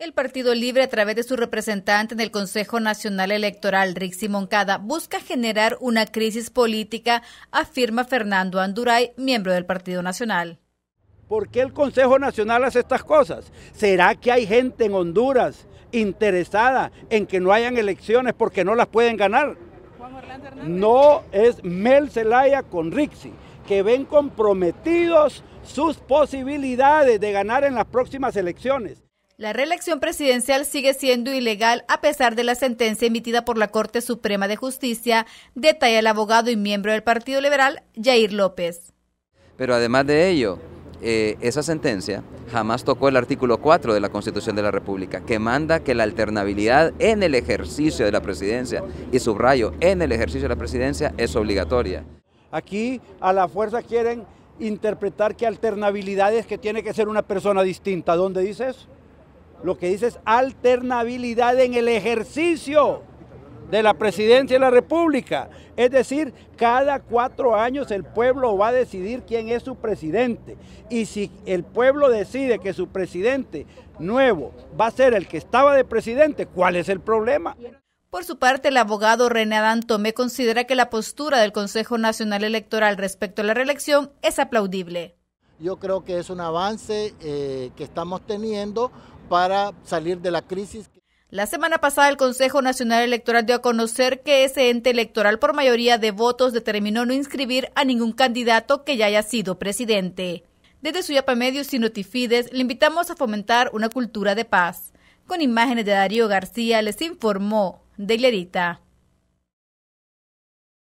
El Partido Libre, a través de su representante en el Consejo Nacional Electoral, Rixi Moncada, busca generar una crisis política, afirma Fernando Anduray, miembro del Partido Nacional. ¿Por qué el Consejo Nacional hace estas cosas? ¿Será que hay gente en Honduras interesada en que no hayan elecciones porque no las pueden ganar? No es Mel Zelaya con Rixi, que ven comprometidos sus posibilidades de ganar en las próximas elecciones. La reelección presidencial sigue siendo ilegal a pesar de la sentencia emitida por la Corte Suprema de Justicia, detalla el abogado y miembro del Partido Liberal, Jair López. Pero además de ello, eh, esa sentencia jamás tocó el artículo 4 de la Constitución de la República, que manda que la alternabilidad en el ejercicio de la presidencia, y subrayo, en el ejercicio de la presidencia es obligatoria. Aquí a la fuerza quieren interpretar que alternabilidad es que tiene que ser una persona distinta. ¿Dónde dices? lo que dice es alternabilidad en el ejercicio de la presidencia de la República. Es decir, cada cuatro años el pueblo va a decidir quién es su presidente. Y si el pueblo decide que su presidente nuevo va a ser el que estaba de presidente, ¿cuál es el problema? Por su parte, el abogado René Adán Tomé considera que la postura del Consejo Nacional Electoral respecto a la reelección es aplaudible. Yo creo que es un avance eh, que estamos teniendo para salir de la crisis. La semana pasada el Consejo Nacional Electoral dio a conocer que ese ente electoral por mayoría de votos determinó no inscribir a ningún candidato que ya haya sido presidente. Desde Suyapa Medios y Notifides le invitamos a fomentar una cultura de paz. Con imágenes de Darío García les informó de Glerita.